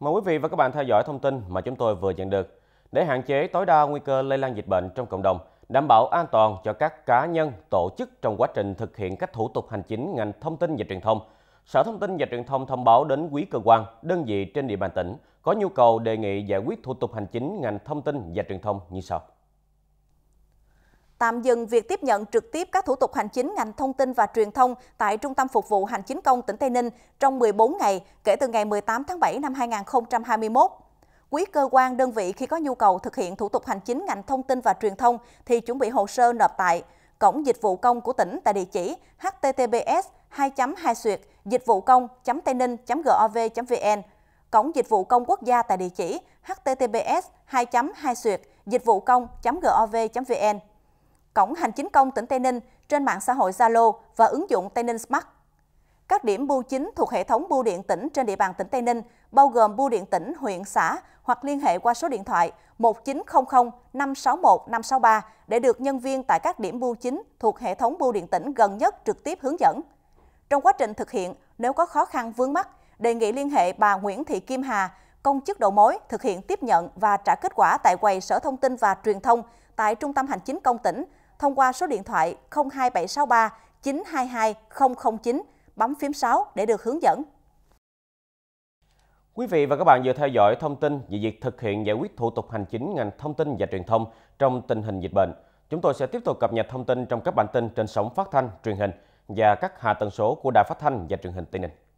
Mời quý vị và các bạn theo dõi thông tin mà chúng tôi vừa nhận được. Để hạn chế tối đa nguy cơ lây lan dịch bệnh trong cộng đồng, đảm bảo an toàn cho các cá nhân, tổ chức trong quá trình thực hiện các thủ tục hành chính ngành thông tin và truyền thông, Sở Thông tin và Truyền thông thông báo đến quý cơ quan, đơn vị trên địa bàn tỉnh có nhu cầu đề nghị giải quyết thủ tục hành chính ngành thông tin và truyền thông như sau tạm dừng việc tiếp nhận trực tiếp các thủ tục hành chính ngành thông tin và truyền thông tại Trung tâm Phục vụ Hành chính công tỉnh Tây Ninh trong 14 ngày kể từ ngày 18 tháng 7 năm 2021. Quý cơ quan đơn vị khi có nhu cầu thực hiện thủ tục hành chính ngành thông tin và truyền thông thì chuẩn bị hồ sơ nộp tại Cổng Dịch vụ Công của tỉnh tại địa chỉ https 2 2 xuyệt dịch vụ công tây ninh gov vn Cổng Dịch vụ Công Quốc gia tại địa chỉ https 2 2 xuyệt dịch vụ công gov vn Cổng Hành chính công tỉnh Tây Ninh trên mạng xã hội Zalo và ứng dụng Tây Ninh Smart. Các điểm bưu chính thuộc hệ thống bưu điện tỉnh trên địa bàn tỉnh Tây Ninh bao gồm bưu điện tỉnh, huyện, xã hoặc liên hệ qua số điện thoại 1900 561 563 để được nhân viên tại các điểm bưu chính thuộc hệ thống bưu điện tỉnh gần nhất trực tiếp hướng dẫn. Trong quá trình thực hiện, nếu có khó khăn vướng mắt, đề nghị liên hệ bà Nguyễn Thị Kim Hà, công chức đầu mối thực hiện tiếp nhận và trả kết quả tại quầy Sở Thông tin và Truyền thông tại Trung tâm Hành chính công tỉnh thông qua số điện thoại 02763 922 009, bấm phím 6 để được hướng dẫn. Quý vị và các bạn vừa theo dõi thông tin về việc thực hiện giải quyết thủ tục hành chính ngành thông tin và truyền thông trong tình hình dịch bệnh. Chúng tôi sẽ tiếp tục cập nhật thông tin trong các bản tin trên sóng phát thanh, truyền hình và các hạ tần số của Đài Phát thanh và Truyền hình Tây Ninh.